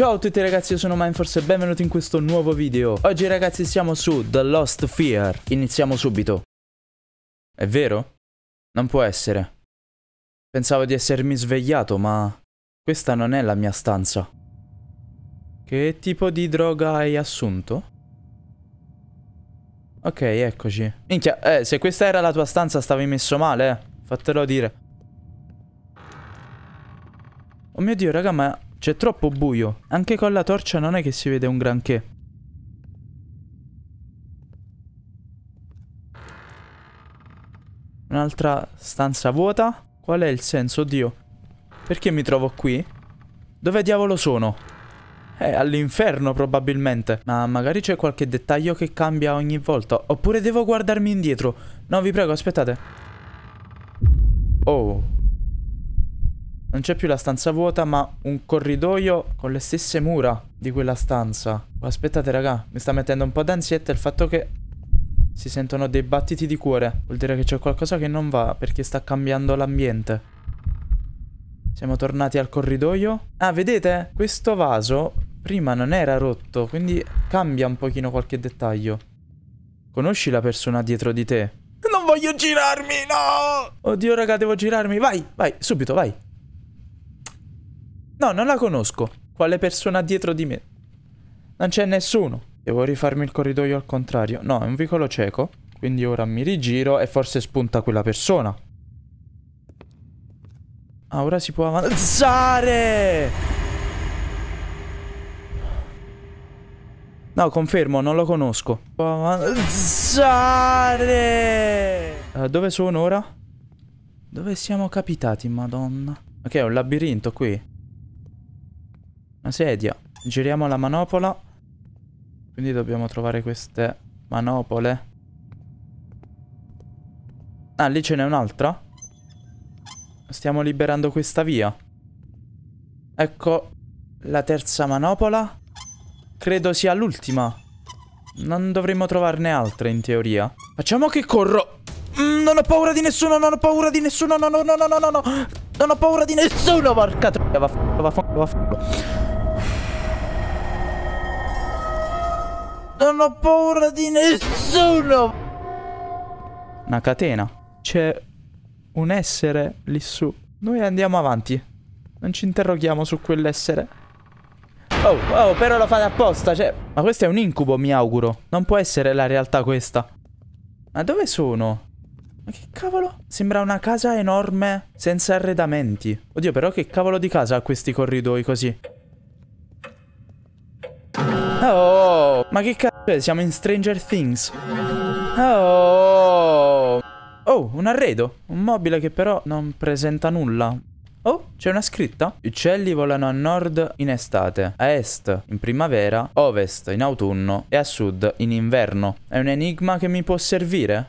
Ciao a tutti ragazzi, io sono Mindforce e benvenuti in questo nuovo video. Oggi ragazzi siamo su The Lost Fear. Iniziamo subito. È vero? Non può essere. Pensavo di essermi svegliato, ma... Questa non è la mia stanza. Che tipo di droga hai assunto? Ok, eccoci. Minchia, eh, se questa era la tua stanza stavi messo male, eh. Fatelo dire. Oh mio Dio, raga, ma c'è troppo buio. Anche con la torcia non è che si vede un granché. Un'altra stanza vuota. Qual è il senso, oddio? Perché mi trovo qui? Dove diavolo sono? Eh, all'inferno probabilmente. Ma magari c'è qualche dettaglio che cambia ogni volta. Oppure devo guardarmi indietro. No, vi prego, aspettate. Oh, non c'è più la stanza vuota, ma un corridoio con le stesse mura di quella stanza. Oh, aspettate, raga, mi sta mettendo un po' d'ansietta il fatto che si sentono dei battiti di cuore. Vuol dire che c'è qualcosa che non va, perché sta cambiando l'ambiente. Siamo tornati al corridoio. Ah, vedete? Questo vaso prima non era rotto, quindi cambia un pochino qualche dettaglio. Conosci la persona dietro di te? Non voglio girarmi, no! Oddio, raga, devo girarmi. Vai, vai, subito, vai. No, non la conosco. Quale persona dietro di me? Non c'è nessuno. Devo rifarmi il corridoio al contrario. No, è un vicolo cieco. Quindi ora mi rigiro e forse spunta quella persona. Ah, ora si può avanzare! No, confermo, non lo conosco. Può avanzare! Uh, dove sono ora? Dove siamo capitati, madonna? Ok, è un labirinto qui. Una sedia. Giriamo la manopola. Quindi dobbiamo trovare queste manopole. Ah, lì ce n'è un'altra? Stiamo liberando questa via. Ecco la terza manopola. Credo sia l'ultima. Non dovremmo trovarne altre in teoria. Facciamo che corro. Mm, non ho paura di nessuno, non ho paura di nessuno, no, no, no, no, no, no. Non ho paura di nessuno, porca troia, vaffanculo, vaffanculo, vaffanculo. Non ho paura di nessuno! Una catena. C'è un essere lì su. Noi andiamo avanti. Non ci interroghiamo su quell'essere. Oh, oh, però lo fate apposta, cioè... Ma questo è un incubo, mi auguro. Non può essere la realtà questa. Ma dove sono? Ma che cavolo? Sembra una casa enorme, senza arredamenti. Oddio, però che cavolo di casa ha questi corridoi così? Oh, ma che cavolo? Cioè, siamo in Stranger Things. Oh! Oh, un arredo. Un mobile che però non presenta nulla. Oh, c'è una scritta? I uccelli volano a nord in estate, a est in primavera, ovest in autunno e a sud in inverno. È un enigma che mi può servire?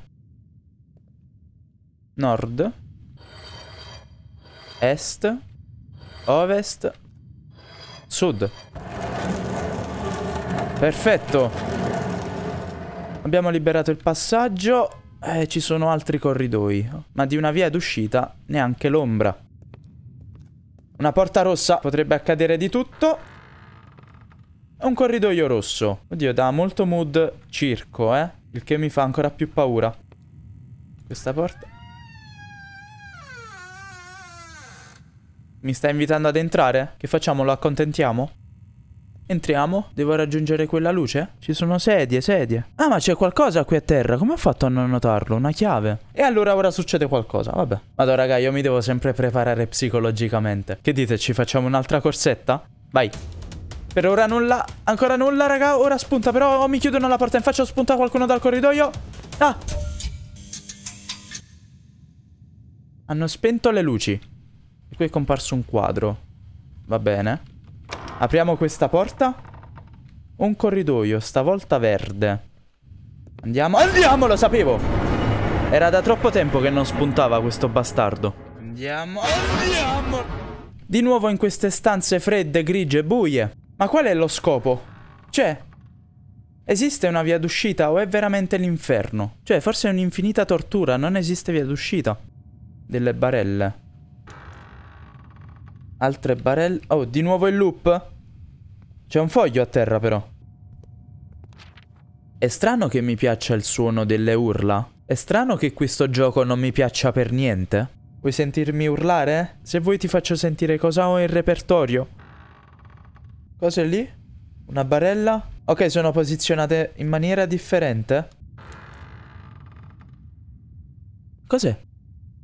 Nord, est, ovest, sud. Perfetto. Abbiamo liberato il passaggio. e ci sono altri corridoi. Ma di una via d'uscita neanche l'ombra. Una porta rossa. Potrebbe accadere di tutto. Un corridoio rosso. Oddio, dà molto mood circo, eh. Il che mi fa ancora più paura. Questa porta... Mi sta invitando ad entrare? Che facciamo? Lo accontentiamo? Entriamo. Devo raggiungere quella luce? Ci sono sedie, sedie. Ah, ma c'è qualcosa qui a terra. Come ho fatto a non notarlo? Una chiave. E allora ora succede qualcosa. Vabbè. Vado, raga, io mi devo sempre preparare psicologicamente. Che dite, ci facciamo un'altra corsetta? Vai. Per ora nulla. Ancora nulla, raga. Ora spunta, però o mi chiudono la porta in faccia spunta qualcuno dal corridoio. Ah! Hanno spento le luci. E qui è comparso un quadro. Va bene. Apriamo questa porta. Un corridoio, stavolta verde. Andiamo. Andiamo, lo sapevo! Era da troppo tempo che non spuntava questo bastardo. Andiamo, andiamo! Di nuovo in queste stanze fredde, grigie e buie. Ma qual è lo scopo? C'è. Esiste una via d'uscita o è veramente l'inferno? Cioè, forse è un'infinita tortura, non esiste via d'uscita. Delle barelle. Altre barelle. Oh, di nuovo il loop? C'è un foglio a terra però. È strano che mi piaccia il suono delle urla. È strano che questo gioco non mi piaccia per niente. Vuoi sentirmi urlare? Se vuoi ti faccio sentire cosa ho in repertorio. Cose lì? Una barella? Ok, sono posizionate in maniera differente. Cos'è?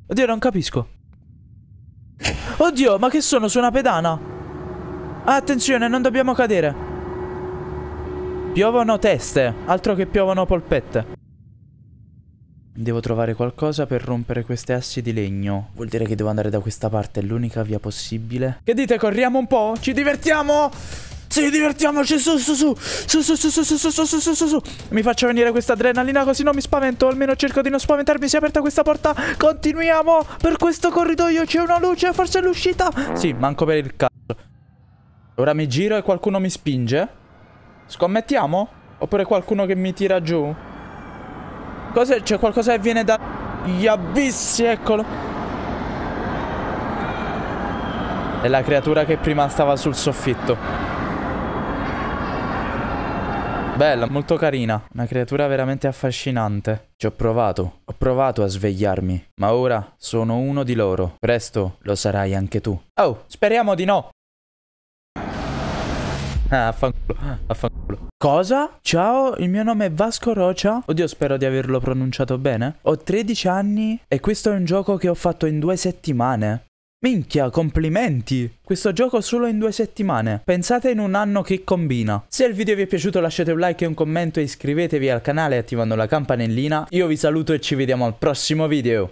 Oddio, non capisco. Oddio, ma che sono? Su una pedana? attenzione, non dobbiamo cadere. Piovono teste, altro che piovono polpette. Devo trovare qualcosa per rompere queste assi di legno. Vuol dire che devo andare da questa parte, è l'unica via possibile. Che dite, corriamo un po'? Ci divertiamo? Ragazzi, divertiamoci. Su, su, su. Su, su, su, su, su, su, su, su, su, su. Mi faccio venire questa adrenalina così non mi spavento. Almeno cerco di non spaventarmi. Si è aperta questa porta. Continuiamo. Per questo corridoio c'è una luce. Forse è l'uscita. Sì, manco per il cazzo. Ora mi giro e qualcuno mi spinge. Scommettiamo? Oppure qualcuno che mi tira giù? Cos'è? C'è qualcosa che viene da... Gli abissi, eccolo. È la creatura che prima stava sul soffitto. Bella, molto carina. Una creatura veramente affascinante. Ci ho provato. Ho provato a svegliarmi. Ma ora sono uno di loro. Presto lo sarai anche tu. Oh, speriamo di no. Ah, affanculo, affanculo. Cosa? Ciao, il mio nome è Vasco Rocha. Oddio, spero di averlo pronunciato bene. Ho 13 anni e questo è un gioco che ho fatto in due settimane. Minchia, complimenti! Questo gioco solo in due settimane. Pensate in un anno che combina. Se il video vi è piaciuto lasciate un like e un commento e iscrivetevi al canale attivando la campanellina. Io vi saluto e ci vediamo al prossimo video.